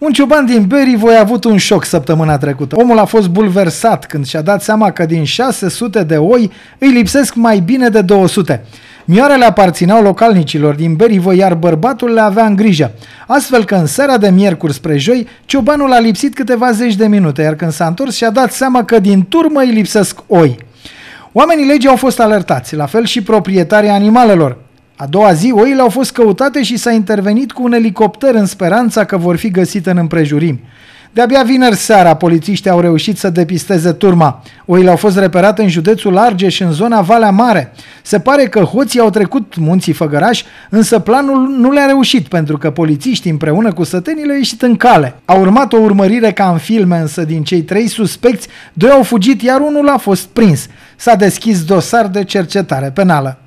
Un cioban din voi a avut un șoc săptămâna trecută. Omul a fost bulversat când și-a dat seama că din 600 de oi îi lipsesc mai bine de 200. Mioarele aparțineau localnicilor din Berivă, iar bărbatul le avea în grijă. Astfel că în seara de miercuri spre joi, ciobanul a lipsit câteva zeci de minute, iar când s-a întors și-a dat seama că din turmă îi lipsesc oi. Oamenii legii au fost alertați, la fel și proprietarii animalelor. A doua zi, oile au fost căutate și s-a intervenit cu un elicopter în speranța că vor fi găsite în împrejurimi. De-abia vineri seara, polițiștii au reușit să depisteze turma. Oile au fost reperate în județul Argeș, în zona Valea Mare. Se pare că hoții au trecut munții Făgăraș, însă planul nu le-a reușit, pentru că polițiștii împreună cu sătenile au ieșit în cale. A urmat o urmărire ca în filme, însă din cei trei suspecți, doi au fugit, iar unul a fost prins. S-a deschis dosar de cercetare penală.